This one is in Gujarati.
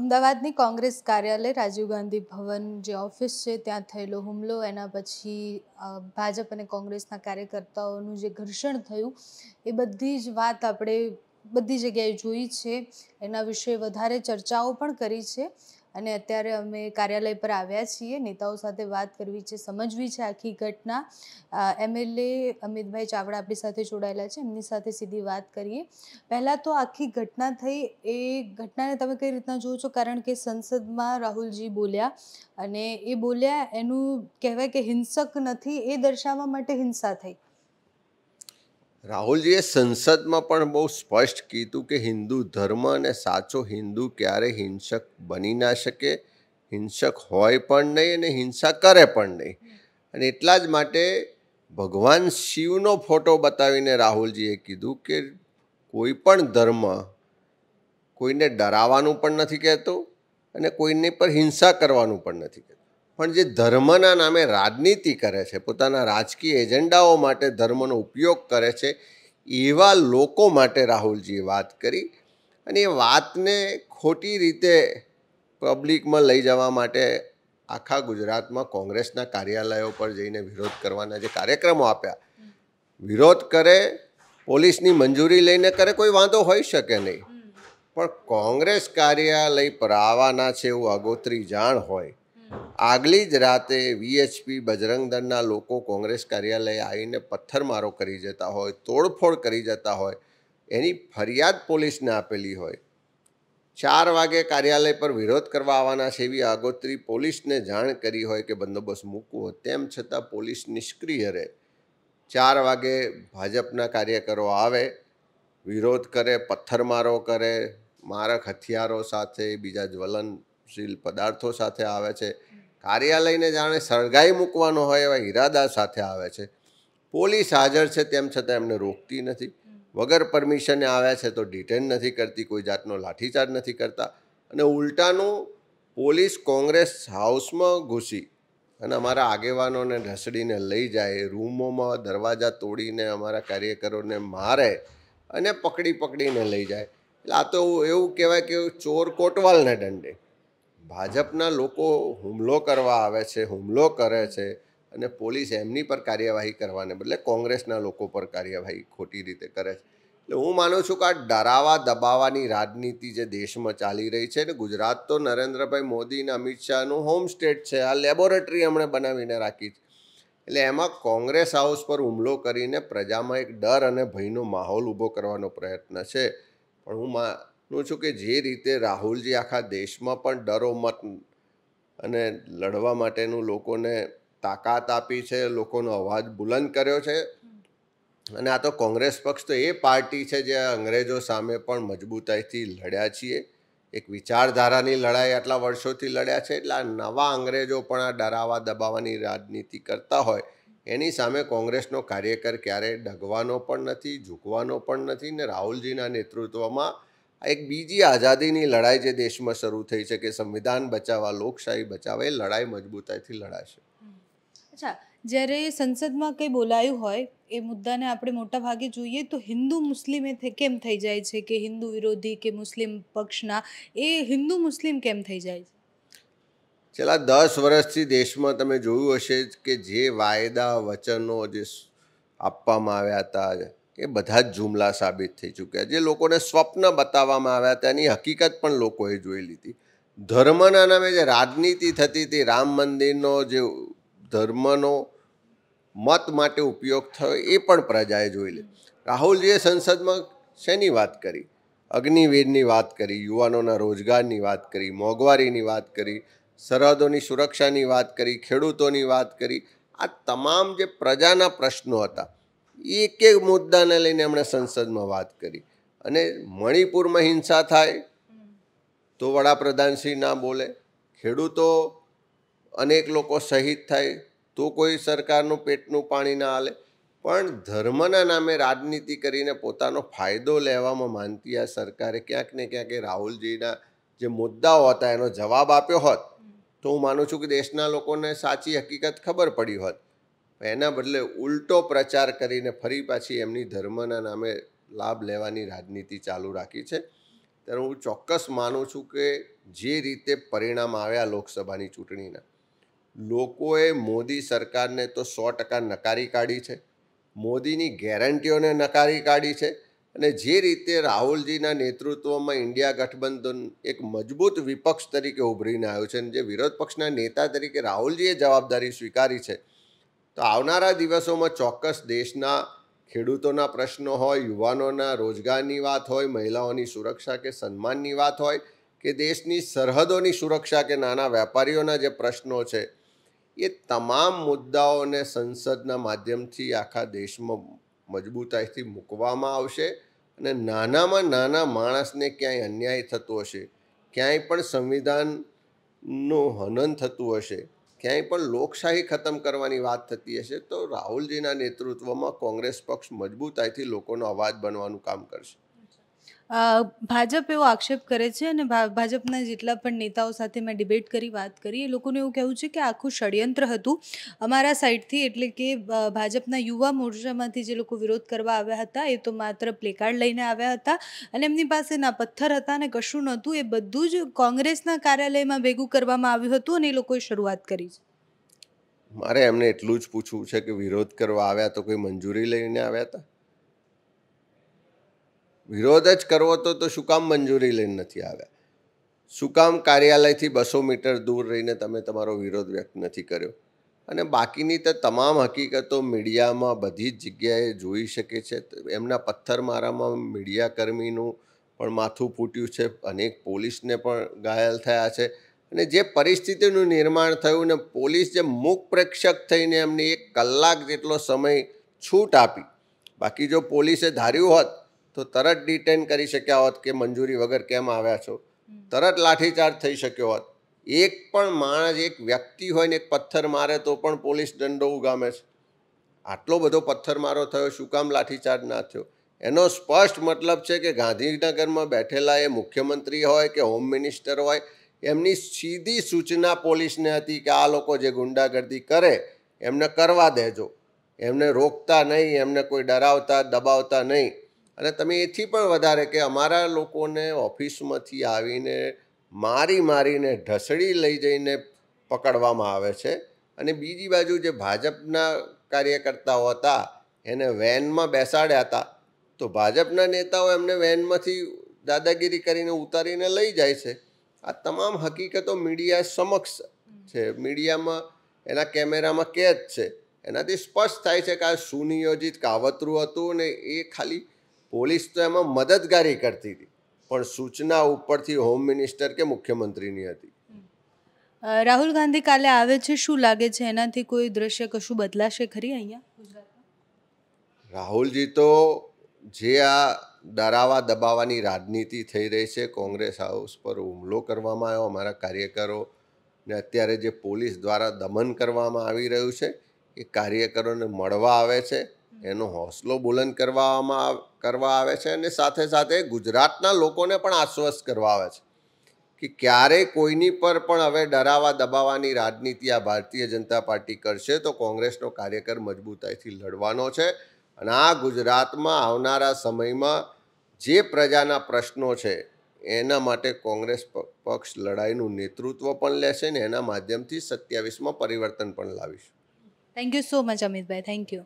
અમદાવાદની કોંગ્રેસ કાર્યાલય રાજીવ ગાંધી ભવન જે ઓફિસ છે ત્યાં થયેલો હુમલો એના પછી ભાજપ અને કોંગ્રેસના કાર્યકર્તાઓનું જે ઘર્ષણ થયું એ બધી જ વાત આપણે બધી જગ્યાએ જોઈ છે એના વિશે વધારે ચર્ચાઓ પણ કરી છે અને અત્યારે અમે કાર્યાલય પર આવ્યા છીએ નેતાઓ સાથે વાત કરવી છે સમજવી છે આખી ઘટના એમએલએ અમિતભાઈ ચાવડા આપણી સાથે જોડાયેલા છે એમની સાથે સીધી વાત કરીએ પહેલાં તો આખી ઘટના થઈ એ ઘટનાને તમે કઈ રીતના જુઓ છો કારણ કે સંસદમાં રાહુલજી બોલ્યા અને એ બોલ્યા એનું કહેવાય કે હિંસક નથી એ દર્શાવવા માટે હિંસા થઈ રાહુલજીએ સંસદમાં પણ બહુ સ્પષ્ટ કીધું કે હિન્દુ ધર્મ અને સાચો હિન્દુ ક્યારે હિંસક બની ના શકે હિંસક હોય પણ નહીં અને હિંસા કરે પણ નહીં અને એટલા જ માટે ભગવાન શિવનો ફોટો બતાવીને રાહુલજીએ કીધું કે કોઈ પણ ધર્મ કોઈને ડરાવવાનું પણ નથી કહેતો અને કોઈને પર હિંસા કરવાનું પણ નથી કહેતો પણ જે ધર્મના નામે રાજનીતિ કરે છે પોતાના રાજકીય એજન્ડાઓ માટે ધર્મનો ઉપયોગ કરે છે એવા લોકો માટે રાહુલજીએ વાત કરી અને એ વાતને ખોટી રીતે પબ્લિકમાં લઈ જવા માટે આખા ગુજરાતમાં કોંગ્રેસના કાર્યાલયો પર જઈને વિરોધ કરવાના જે કાર્યક્રમો આપ્યા વિરોધ કરે પોલીસની મંજૂરી લઈને કરે કોઈ વાંધો હોઈ શકે નહીં પણ કોંગ્રેસ કાર્યાલય પર આવવાના છે એવું આગોતરી જાણ હોય આગલી જ રાતે વીએચપી બજરંગ દળના લોકો કોંગ્રેસ કાર્યાલય આવીને પથ્થરમારો કરી જતા હોય તોડફોડ કરી જતા હોય એની ફરિયાદ પોલીસને આપેલી હોય ચાર વાગે કાર્યાલય પર વિરોધ કરવા આવવાના છે એવી આગોતરી પોલીસને જાણ કરી હોય કે બંદોબસ્ત મૂકવો તેમ છતાં પોલીસ નિષ્ક્રિય રહે ચાર વાગે ભાજપના કાર્યકરો આવે વિરોધ કરે પથ્થરમારો કરે મારક હથિયારો સાથે બીજા જ્વલન શીલ પદાર્થો સાથે આવે છે કાર્યાલયને જાણે સળગાઈ મૂકવાનો હોય એવા ઈરાદા સાથે આવે છે પોલીસ હાજર છે તેમ છતાં એમને રોકતી નથી વગર પરમિશને આવ્યા છે તો ડિટેન નથી કરતી કોઈ જાતનો લાઠીચાર્જ નથી કરતા અને ઉલટાનું પોલીસ કોંગ્રેસ હાઉસમાં ઘૂસી અને અમારા આગેવાનોને ઢસડીને લઈ જાય રૂમોમાં દરવાજા તોડીને અમારા કાર્યકરોને મારે અને પકડી પકડીને લઈ જાય એટલે આ તો એવું કહેવાય કે ચોર કોટવાલને દંડે ભાજપના લોકો હુમલો કરવા આવે છે હુમલો કરે છે અને પોલીસ એમની પર કાર્યવાહી કરવાને બદલે કોંગ્રેસના લોકો પર કાર્યવાહી ખોટી રીતે કરે છે એટલે હું માનું છું કે આ ડરાવા દબાવવાની રાજનીતિ જે દેશમાં ચાલી રહી છે ને ગુજરાત તો નરેન્દ્રભાઈ મોદી અને અમિત શાહનું હોમ સ્ટેટ છે આ લેબોરેટરી એમણે બનાવીને રાખી છે એટલે એમાં કોંગ્રેસ હાઉસ પર હુમલો કરીને પ્રજામાં એક ડર અને ભયનો માહોલ ઊભો કરવાનો પ્રયત્ન છે પણ હું નું છું કે જે રીતે રાહુલજી આખા દેશમાં પણ ડરો મત અને લડવા માટેનું લોકોને તાકાત આપી છે લોકોનો અવાજ બુલંદ કર્યો છે અને આ તો કોંગ્રેસ પક્ષ તો એ પાર્ટી છે જે અંગ્રેજો સામે પણ મજબૂતાઈથી લડ્યા છીએ એક વિચારધારાની લડાઈ આટલા વર્ષોથી લડ્યા છે એટલે આ નવા અંગ્રેજો પણ આ ડરાવા દબાવવાની રાજનીતિ કરતા હોય એની સામે કોંગ્રેસનો કાર્યકર ક્યારેય ડગવાનો પણ નથી ઝૂકવાનો પણ નથી ને રાહુલજીના નેતૃત્વમાં એક બીજી આઝાદીની લડાઈ જે દેશમાં શરૂ થઈ છે કે સંવિધાન બચાવવા લોકશાહી બચાવવા એ લડાઈ મજબૂતાઈથી લડાશે અચ્છા જ્યારે સંસદમાં કંઈ બોલાયું હોય એ મુદ્દાને આપણે મોટા ભાગે જોઈએ તો હિન્દુ મુસ્લિમ એ કેમ થઈ જાય છે કે હિન્દુ વિરોધી કે મુસ્લિમ પક્ષના એ હિન્દુ મુસ્લિમ કેમ થઈ જાય છે છેલ્લા દસ વર્ષથી દેશમાં તમે જોયું હશે કે જે વાયદા વચનો જે આપવામાં આવ્યા હતા કે બધા જ જુમલા સાબિત થઈ ચૂક્યા જે લોકોને સ્વપ્ન બતાવવામાં આવ્યા તેની હકીકત પણ લોકોએ જોઈ લીધી ધર્મના નામે જે રાજનીતિ થતી હતી રામ મંદિરનો જે ધર્મનો મત માટે ઉપયોગ થયો એ પણ પ્રજાએ જોઈ લીધી રાહુલજીએ સંસદમાં શેની વાત કરી અગ્નિવીરની વાત કરી યુવાનોના રોજગારની વાત કરી મોંઘવારીની વાત કરી સરહદોની સુરક્ષાની વાત કરી ખેડૂતોની વાત કરી આ તમામ જે પ્રજાના પ્રશ્નો હતા એક એક મુદ્દાને લઈને એમણે સંસદમાં વાત કરી અને મણિપુરમાં હિંસા થાય તો વડાપ્રધાન ના બોલે ખેડૂતો અનેક લોકો શહીદ થાય તો કોઈ સરકારનું પેટનું પાણી ના હાલે પણ ધર્મના નામે રાજનીતિ કરીને પોતાનો ફાયદો લેવામાં માનતી આ સરકારે ક્યાંક ને ક્યાંક રાહુલજીના જે મુદ્દાઓ હતા એનો જવાબ આપ્યો હોત તો હું માનું છું કે દેશના લોકોને સાચી હકીકત ખબર પડી હોત એના બદલે ઉલટો પ્રચાર કરીને ફરી પાછી એમની ધર્મના નામે લાભ લેવાની રાજનીતિ ચાલુ રાખી છે ત્યારે હું ચોક્કસ માનું છું કે જે રીતે પરિણામ આવ્યા લોકસભાની ચૂંટણીના લોકોએ મોદી સરકારને તો સો ટકા નકારી કાઢી છે મોદીની ગેરંટીઓને નકારી કાઢી છે અને જે રીતે રાહુલજીના નેતૃત્વમાં ઇન્ડિયા ગઠબંધન એક મજબૂત વિપક્ષ તરીકે ઉભરીને આવ્યું છે અને જે વિરોધ પક્ષના નેતા તરીકે રાહુલજીએ જવાબદારી સ્વીકારી છે તો આવનારા દિવસોમાં ચોક્કસ દેશના ખેડૂતોના પ્રશ્નો હોય યુવાનોના રોજગારની વાત હોય મહિલાઓની સુરક્ષા કે સન્માનની વાત હોય કે દેશની સરહદોની સુરક્ષા કે નાના વેપારીઓના જે પ્રશ્નો છે એ તમામ મુદ્દાઓને સંસદના માધ્યમથી આખા દેશમાં મજબૂતાઈથી મૂકવામાં આવશે અને નાનામાં નાના માણસને ક્યાંય અન્યાય થતો હશે ક્યાંય પણ સંવિધાનનું હનન થતું હશે ક્યાંય પણ લોકશાહી ખતમ કરવાની વાત થતી હશે તો રાહુલજીના નેતૃત્વમાં કોંગ્રેસ પક્ષ મજબૂતાઈથી લોકોનો અવાજ બનવાનું કામ કરશે ભાજપ એવો આક્ષેપ કરે છે અને ભાજપના જેટલા પણ નેતાઓ સાથે મેં ડિબેટ કરી વાત કરી એ લોકોનું એવું કહેવું છે કે આખું ષડયંત્ર હતું અમારા સાઈડથી એટલે કે ભાજપના યુવા મોરચામાંથી જે લોકો વિરોધ કરવા આવ્યા હતા એ તો માત્ર પ્લેકાર્ડ લઈને આવ્યા હતા અને એમની પાસે ના પથ્થર હતા અને કશું નહોતું એ બધું જ કોંગ્રેસના કાર્યાલયમાં ભેગું કરવામાં આવ્યું હતું અને એ લોકોએ શરૂઆત કરી છે મારે એમને એટલું જ પૂછવું છે કે વિરોધ કરવા આવ્યા તો કોઈ મંજૂરી લઈને આવ્યા હતા વિરોધ જ કરવો હતો તો શું કામ મંજૂરી લઈને નથી આવ્યા શું કામ કાર્યાલયથી બસો મીટર દૂર રહીને તમે તમારો વિરોધ વ્યક્ત નથી કર્યો અને બાકીની તો તમામ હકીકતો મીડિયામાં બધી જ જગ્યાએ જોઈ શકે છે એમના પથ્થરમારામાં મીડિયાકર્મીનું પણ માથું ફૂટ્યું છે અનેક પોલીસને પણ ઘાયલ થયા છે અને જે પરિસ્થિતિનું નિર્માણ થયું ને પોલીસ જે મૂક પ્રેક્ષક થઈને એમને એક કલાક જેટલો સમય છૂટ આપી બાકી જો પોલીસે ધાર્યું હોત તો તરત ડિટેન કરી શક્યા હોત કે મંજૂરી વગર કેમ આવ્યા છો તરત લાઠીચાર્જ થઈ શક્યો હોત એક પણ માણસ એક વ્યક્તિ હોય ને એક પથ્થર મારે તો પણ પોલીસ દંડો ઉગામે છે આટલો બધો પથ્થર મારો થયો શું કામ લાઠીચાર્જ ના થયો એનો સ્પષ્ટ મતલબ છે કે ગાંધીનગરમાં બેઠેલા એ મુખ્યમંત્રી હોય કે હોમ મિનિસ્ટર હોય એમની સીધી સૂચના પોલીસને હતી કે આ લોકો જે ગુંડાગર્દી કરે એમને કરવા દેજો એમને રોકતા નહીં એમને કોઈ ડરાવતા દબાવતા નહીં અને તમે એથી પણ વધારે કે અમારા લોકોને ઓફિસમાંથી આવીને મારી મારીને ઢસડી લઈ જઈને પકડવામાં આવે છે અને બીજી બાજુ જે ભાજપના કાર્યકર્તાઓ હતા એને વેનમાં બેસાડ્યા હતા તો ભાજપના નેતાઓ એમને વેનમાંથી દાદાગીરી કરીને ઉતારીને લઈ જાય છે આ તમામ હકીકતો મીડિયા સમક્ષ છે મીડિયામાં એના કેમેરામાં કેદ છે એનાથી સ્પષ્ટ થાય છે કે આ સુનિયોજિત કાવતરું હતું ને એ ખાલી પોલીસ તો એમાં મદદગારી કરતી હતી પણ સૂચના ઉપરથી હોમ મિનિસ્ટર કે મુખ્યમંત્રીની હતી રાહુલ ગાંધી કાલે આવે છે શું લાગે છે એનાથી કોઈ દ્રશ્ય કશું બદલાશે ખરી અહીંયા રાહુલજી તો જે આ ડરાવા દબાવવાની રાજનીતિ થઈ રહી છે કોંગ્રેસ હાઉસ પર હુમલો કરવામાં આવ્યો અમારા કાર્યકરો ને અત્યારે જે પોલીસ દ્વારા દમન કરવામાં આવી રહ્યું છે એ કાર્યકરોને મળવા આવે છે એનો હોસલો બુલંદ કરવામાં કરવા આવે છે અને સાથે સાથે ગુજરાતના લોકોને પણ આશ્વસ્ત કરવા આવે છે કે ક્યારે કોઈની પર પણ હવે ડરાવા દબાવવાની રાજનીતિ આ ભારતીય જનતા પાર્ટી કરશે તો કોંગ્રેસનો કાર્યકર મજબૂતાઈથી લડવાનો છે અને આ ગુજરાતમાં આવનારા સમયમાં જે પ્રજાના પ્રશ્નો છે એના માટે કોંગ્રેસ પક્ષ લડાઈનું નેતૃત્વ પણ લેશે ને એના માધ્યમથી સત્યાવીસમાં પરિવર્તન પણ લાવીશું thank you so much Amitbhai thank you